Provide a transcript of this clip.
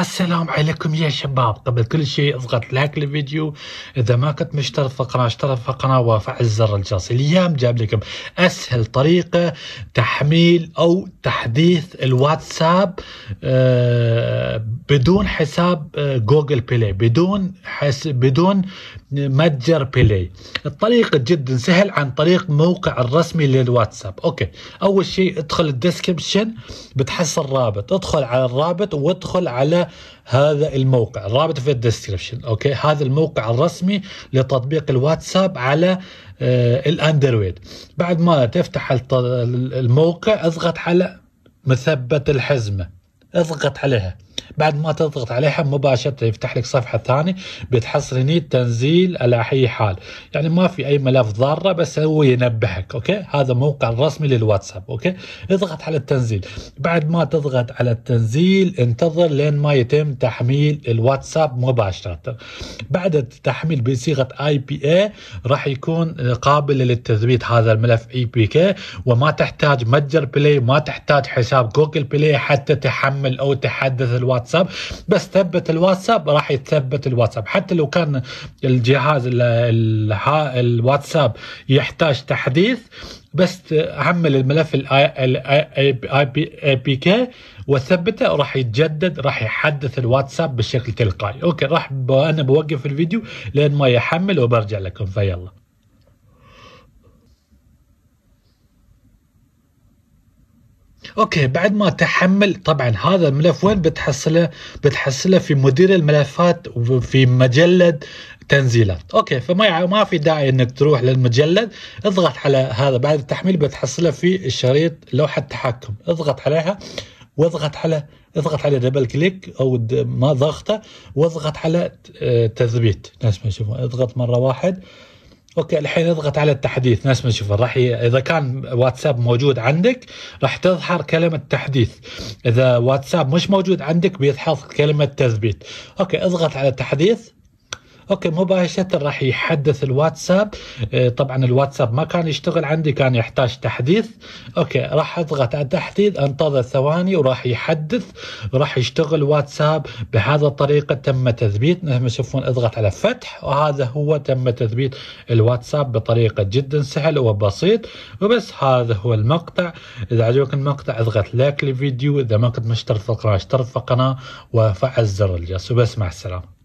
السلام عليكم يا شباب قبل كل شيء اضغط لايك للفيديو اذا ما كنت مشترك في القناه اشترك في القناه وفعل زر الجرس اليوم جاب لكم اسهل طريقه تحميل او تحديث الواتساب آه، بدون حساب آه، جوجل بلاي بدون حس بدون متجر بلاي الطريق جدا سهل عن طريق موقع الرسمي للواتساب اوكي اول شيء ادخل الديسكربشن بتحصل رابط ادخل على الرابط وادخل على هذا الموقع الرابط في الديسكربشن اوكي هذا الموقع الرسمي لتطبيق الواتساب على آه الاندرويد بعد ما تفتح الموقع اضغط على مثبت الحزمه اضغط عليها بعد ما تضغط عليها مباشره يفتح لك صفحه ثانيه بتحصليني تنزيل اي حال يعني ما في اي ملف ضاره بس هو ينبهك اوكي هذا موقع الرسمي للواتساب اوكي اضغط على التنزيل بعد ما تضغط على التنزيل انتظر لين ما يتم تحميل الواتساب مباشره بعد التحميل بصيغه اي بي اي راح يكون قابل للتثبيت هذا الملف اي بي كي وما تحتاج متجر بلاي ما تحتاج حساب جوجل بلاي حتى تحمل او تحدث الواتساب الواتساب بس ثبت الواتساب راح يتثبت الواتساب حتى لو كان الجهاز الواتساب يحتاج تحديث بس عمل الملف الاي بي كي وثبته راح يتجدد راح يحدث الواتساب بشكل تلقائي اوكي راح انا بوقف الفيديو لين ما يحمل وبرجع لكم فيلا اوكي بعد ما تحمل طبعا هذا الملف وين بتحصله؟ بتحصله في مدير الملفات وفي مجلد تنزيلات، اوكي فما ما في داعي انك تروح للمجلد، اضغط على هذا بعد التحميل بتحصله في الشريط لوحه التحكم، اضغط عليها واضغط على اضغط على دبل كليك او ما ضغطه واضغط على آه، تثبيت نفس ما يشوفون اضغط مره واحد اوكي الحين اضغط على التحديث ناس ما تشوفه راح ي... اذا كان واتساب موجود عندك راح تظهر كلمه تحديث اذا واتساب مش موجود عندك بيظهر كلمه تثبيت اوكي اضغط على التحديث اوكي مباشره راح يحدث الواتساب آه، طبعا الواتساب ما كان يشتغل عندي كان يحتاج تحديث اوكي راح اضغط على التحديث انتظر ثواني وراح يحدث راح يشتغل واتساب بهذا الطريقه تم تثبيت مثل نعم، ما تشوفون اضغط على فتح وهذا هو تم تثبيت الواتساب بطريقه جدا سهله وبسيط وبس هذا هو المقطع اذا عجبك المقطع اضغط لايك للفيديو اذا ما كنت مشترك في القناه اشترك في القناه وفعل زر الجرس وبس مع السلامه